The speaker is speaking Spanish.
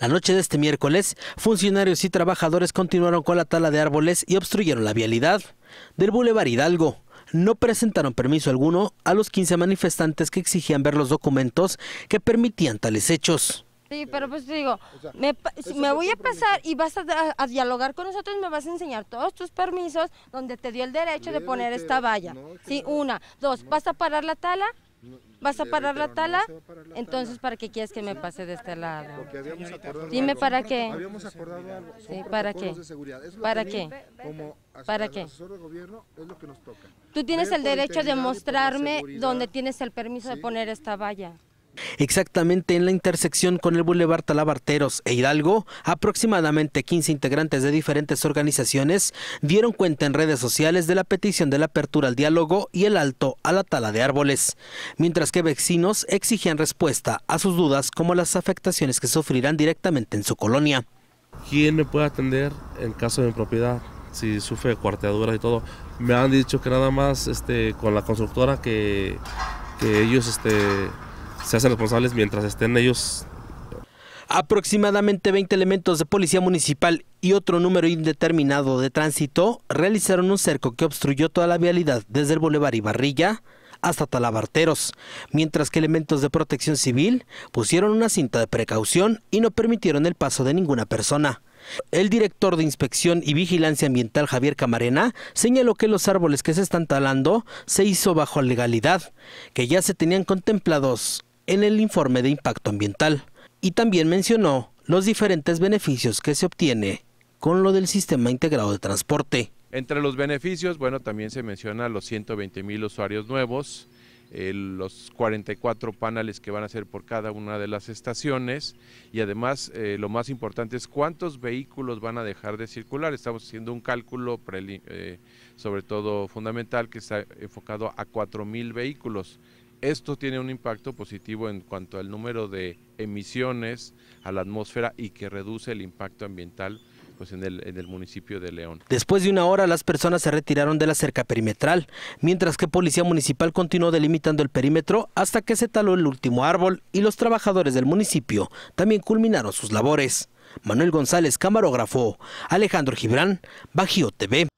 La noche de este miércoles, funcionarios y trabajadores continuaron con la tala de árboles y obstruyeron la vialidad del Boulevard Hidalgo. No presentaron permiso alguno a los 15 manifestantes que exigían ver los documentos que permitían tales hechos. Sí, pero pues digo, me, voy a pasar y vas a, dialogar con nosotros, me vas a enseñar todos tus permisos donde te dio el derecho de poner esta valla. Sí, una. Dos, vas a parar la tala, ¿Vas a parar la tala? Entonces, ¿para qué quieres que me pase de este lado? Dime para qué. Habíamos acordado ¿para qué? ¿Para qué? ¿Para qué? Tú tienes el derecho de mostrarme dónde tienes el permiso de poner esta valla. Exactamente en la intersección con el Boulevard Talabarteros e Hidalgo, aproximadamente 15 integrantes de diferentes organizaciones dieron cuenta en redes sociales de la petición de la apertura al diálogo y el alto a la tala de árboles, mientras que vecinos exigían respuesta a sus dudas como las afectaciones que sufrirán directamente en su colonia. ¿Quién me puede atender en caso de propiedad? Si sufre cuarteaduras y todo. Me han dicho que nada más este, con la constructora que, ellos este, se hacen responsables mientras estén ellos. Aproximadamente 20 elementos de policía municipal y otro número indeterminado de tránsito realizaron un cerco que obstruyó toda la vialidad desde el Boulevard Barrilla hasta Talabarteros, mientras que elementos de protección civil pusieron una cinta de precaución y no permitieron el paso de ninguna persona. El director de Inspección y Vigilancia Ambiental Javier Camarena señaló que los árboles que se están talando se hizo bajo legalidad, que ya se tenían contemplados en el informe de impacto ambiental y también mencionó los diferentes beneficios que se obtiene con lo del sistema integrado de transporte. Entre los beneficios, bueno, también se menciona los 120 mil usuarios nuevos, eh, los 44 paneles que van a ser por cada una de las estaciones y además eh, lo más importante es cuántos vehículos van a dejar de circular. Estamos haciendo un cálculo eh, sobre todo fundamental que está enfocado a 4 mil vehículos esto tiene un impacto positivo en cuanto al número de emisiones a la atmósfera y que reduce el impacto ambiental pues en el, en el, municipio de León. Después de una hora, las personas se retiraron de la cerca perimetral, mientras que Policía Municipal continuó delimitando el perímetro hasta que se taló el último árbol y los trabajadores del municipio también culminaron sus labores. Manuel González, camarógrafo. Alejandro Gibrán, Bajío TV.